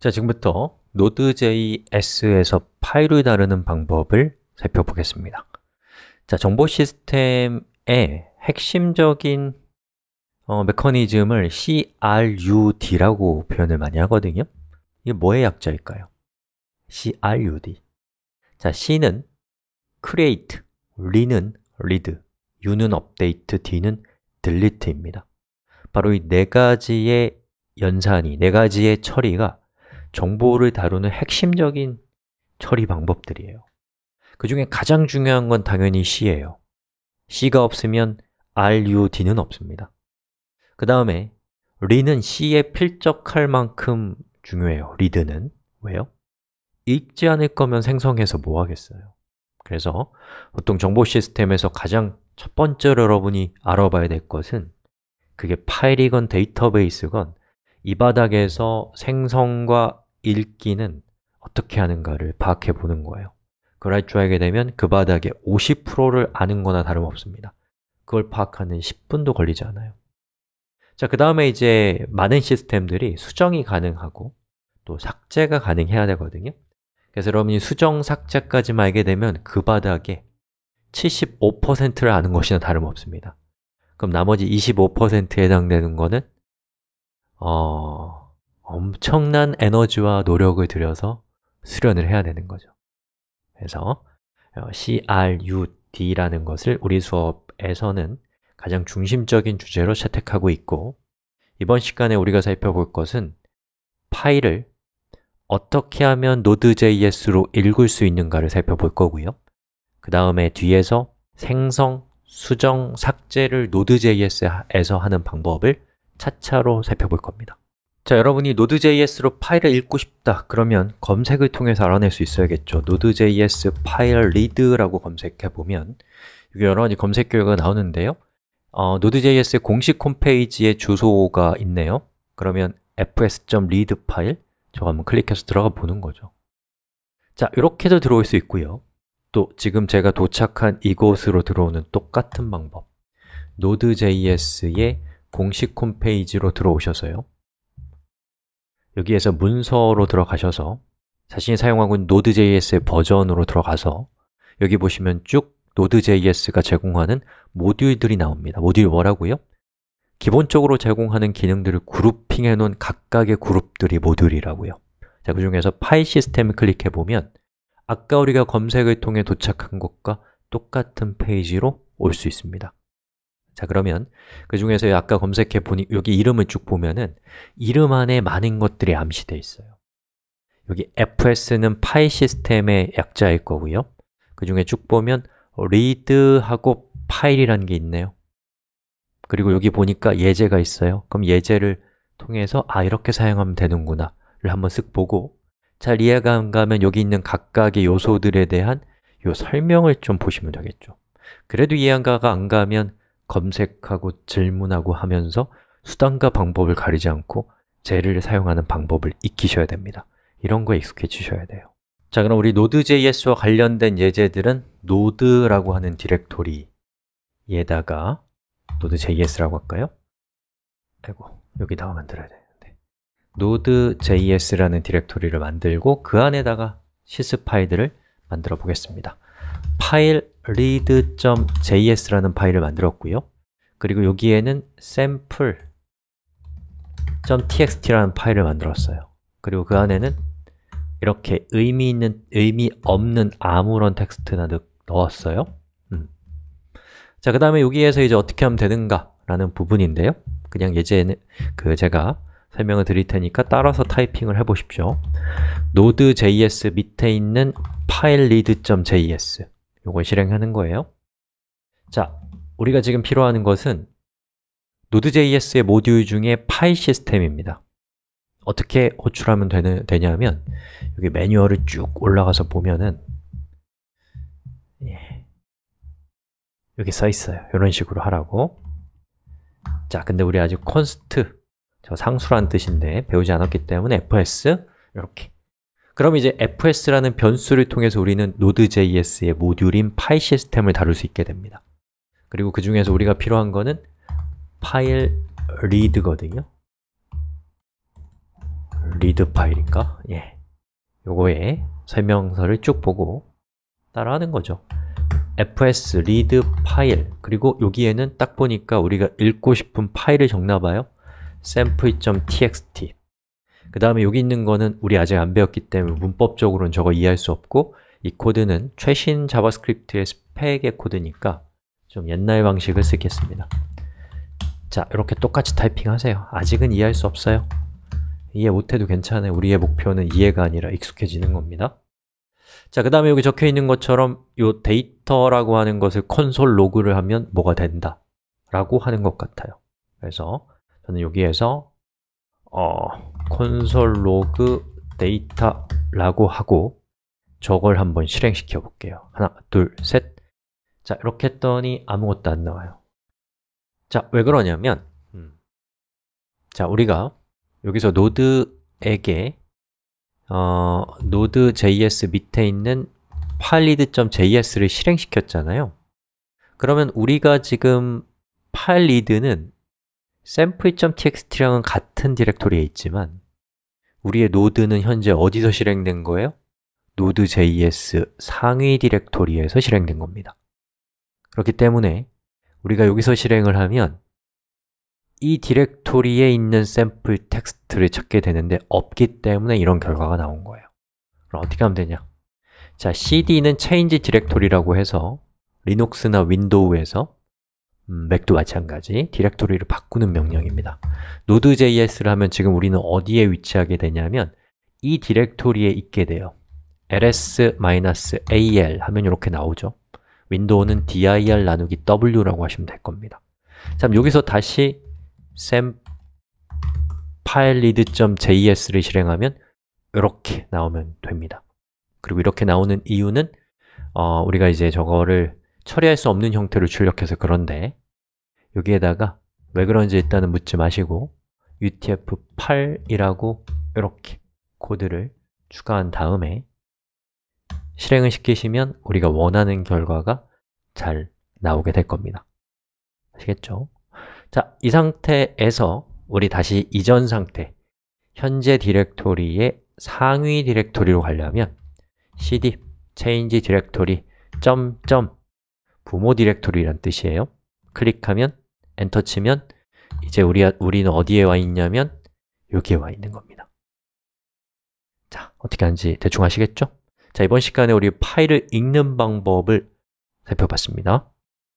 자, 지금부터 Node.js에서 파일을 다루는 방법을 살펴보겠습니다. 자, 정보 시스템의 핵심적인 어, 메커니즘을 CRUD라고 표현을 많이 하거든요. 이게 뭐의 약자일까요? CRUD. 자, C는 create, R는 read, U는 update, D는 delete입니다. 바로 이 네 가지의 연산이, 네 가지의 처리가 정보를 다루는 핵심적인 처리 방법들이에요. 그 중에 가장 중요한 건 당연히 C예요. C가 없으면 RUD는 없습니다. 그 다음에 리는 C에 필적할 만큼 중요해요. 리드는. 왜요? 읽지 않을 거면 생성해서 뭐 하겠어요? 그래서 보통 정보 시스템에서 가장 첫 번째로 여러분이 알아봐야 될 것은 그게 파일이건 데이터베이스건 이 바닥에서 생성과 읽기는 어떻게 하는가를 파악해 보는 거예요. 그걸할 줄 알게 되면 그 바닥에 50%를 아는 거나 다름없습니다. 그걸 파악하는 10분도 걸리지 않아요. 자, 그 다음에 이제 많은 시스템들이 수정이 가능하고 또 삭제가 가능해야 되거든요. 그래서 여러분이 수정, 삭제까지만 알게 되면 그 바닥에 75%를 아는 것이나 다름없습니다. 그럼 나머지 25%에 해당되는 거는 어... 엄청난 에너지와 노력을 들여서 수련을 해야 되는 거죠. 그래서 어, CRUD라는 것을 우리 수업에서는 가장 중심적인 주제로 채택하고 있고 이번 시간에 우리가 살펴볼 것은 파일을 어떻게 하면 Node.js로 읽을 수 있는가를 살펴볼 거고요. 그 다음에 뒤에서 생성, 수정, 삭제를 Node.js에서 하는 방법을 차차로 살펴볼 겁니다. 자, 여러분이 Node.js로 파일을 읽고 싶다. 그러면 검색을 통해서 알아낼 수 있어야겠죠. Node.js 파일 리드라고 검색해보면 여기 여러 가지 검색 결과가 나오는데요. 어, Node.js 공식 홈페이지에 주소가 있네요. 그러면 fs.read 파일 저거 한번 클릭해서 들어가 보는 거죠. 자, 이렇게도 들어올 수 있고요. 또 지금 제가 도착한 이곳으로 들어오는 똑같은 방법 Node.js의 공식 홈페이지로 들어오셔서요. 여기에서 문서로 들어가셔서 자신이 사용하고 있는 Node.js의 버전으로 들어가서 여기 보시면 쭉 Node.js가 제공하는 모듈들이 나옵니다. 모듈 뭐라고요? 기본적으로 제공하는 기능들을 그룹핑해 놓은 각각의 그룹들이 모듈이라고요. 자, 그 중에서 파일 시스템을 클릭해 보면 아까 우리가 검색을 통해 도착한 것과 똑같은 페이지로 올 수 있습니다. 자 그러면 그 중에서 아까 검색해 보니 여기 이름을 쭉 보면은 이름 안에 많은 것들이 암시되어 있어요 여기 fs는 파일 시스템의 약자일 거고요 그 중에 쭉 보면 read하고 파일이라는 게 있네요 그리고 여기 보니까 예제가 있어요 그럼 예제를 통해서 아 이렇게 사용하면 되는구나 를 한번 쓱 보고 잘 이해가 안 가면 여기 있는 각각의 요소들에 대한 요 설명을 좀 보시면 되겠죠 그래도 이해가 안 가면 검색하고 질문하고 하면서 수단과 방법을 가리지 않고 젤를 사용하는 방법을 익히셔야 됩니다. 이런 거에 익숙해지셔야 돼요. 자, 그럼 우리 Node.js와 관련된 예제들은 node라고 하는 디렉토리에다가 node.js라고 할까요? 아이고, 여기 다가 만들어야 되는데 node.js라는 디렉토리를 만들고 그 안에다가 시스 파일들을 만들어 보겠습니다. 파일 read.js라는 파일을 만들었고요 그리고 여기에는 sample.txt라는 파일을 만들었어요 그리고 그 안에는 이렇게 의미 있는, 의미 없는 아무런 텍스트나 넣었어요 음. 자, 그 다음에 여기에서 이제 어떻게 하면 되는가 라는 부분인데요 그냥 예제는 그 제가 설명을 드릴 테니까 따라서 타이핑을 해보십시오 node.js 밑에 있는 file read.js 요걸 실행하는 거예요 자, 우리가 지금 필요하는 것은 Node.js의 모듈 중에 파일 시스템입니다 어떻게 호출하면 되는, 되냐면 여기 매뉴얼을 쭉 올라가서 보면은 예, 여기 써 있어요 이런 식으로 하라고 자, 근데 우리 아직 const 저 상수란 뜻인데 배우지 않았기 때문에 fs 이렇게 그럼 이제 fs라는 변수를 통해서 우리는 Node.js의 모듈인 파일 시스템을 다룰 수 있게 됩니다. 그리고 그 중에서 우리가 필요한 거는 파일 read거든요. read 파일인가? 예. 요거에 설명서를 쭉 보고 따라하는 거죠. fs read 파일 그리고 여기에는 딱 보니까 우리가 읽고 싶은 파일을 적나 봐요. sample.txt 그 다음에 여기 있는 거는 우리 아직 안 배웠기 때문에 문법적으로는 저거 이해할 수 없고 이 코드는 최신 자바스크립트의 스펙의 코드니까 좀 옛날 방식을 쓰겠습니다 자, 이렇게 똑같이 타이핑하세요 아직은 이해할 수 없어요 이해 못해도 괜찮아요 우리의 목표는 이해가 아니라 익숙해지는 겁니다 자, 그 다음에 여기 적혀 있는 것처럼 이 데이터라고 하는 것을 콘솔 로그를 하면 뭐가 된다 라고 하는 것 같아요 그래서 저는 여기에서 어, 콘솔 로그 데이터라고 하고 저걸 한번 실행시켜 볼게요 하나, 둘, 셋 자, 이렇게 했더니 아무것도 안 나와요 자, 왜 그러냐면 음. 자, 우리가 여기서 노드에게 어, node.js 밑에 있는 팔리드.js를 실행시켰잖아요 그러면 우리가 지금 팔리드는 sample.txt랑은 같은 디렉토리에 있지만 우리의 노드는 현재 어디서 실행된 거예요? node.js 상위 디렉토리에서 실행된 겁니다 그렇기 때문에 우리가 여기서 실행을 하면 이 디렉토리에 있는 샘플 텍스트를 찾게 되는데 없기 때문에 이런 결과가 나온 거예요 그럼 어떻게 하면 되냐 자, cd는 change 디렉토리라고 해서 리눅스나 윈도우에서 음, 맥도 마찬가지 디렉토리를 바꾸는 명령입니다. node.js를 하면 지금 우리는 어디에 위치하게 되냐면 이 디렉토리에 있게 돼요. ls-al 하면 이렇게 나오죠. 윈도우는 dir 나누기 w라고 하시면 될 겁니다. 참 여기서 다시 s a m p l l e a d j s 를 실행하면 이렇게 나오면 됩니다. 그리고 이렇게 나오는 이유는 어, 우리가 이제 저거를 처리할 수 없는 형태로 출력해서 그런데 여기에다가 왜 그런지 일단은 묻지 마시고 utf8이라고 이렇게 코드를 추가한 다음에 실행을 시키시면 우리가 원하는 결과가 잘 나오게 될 겁니다 아시겠죠? 자, 이 상태에서 우리 다시 이전 상태 현재 디렉토리의 상위 디렉토리로 가려면 cd change directory 부모 디렉토리란 뜻이에요 클릭하면 엔터 치면 이제 우리, 우리는 어디에 와 있냐면 여기에 와 있는 겁니다 자, 어떻게 하는지 대충 아시겠죠? 자, 이번 시간에 우리 파일을 읽는 방법을 살펴봤습니다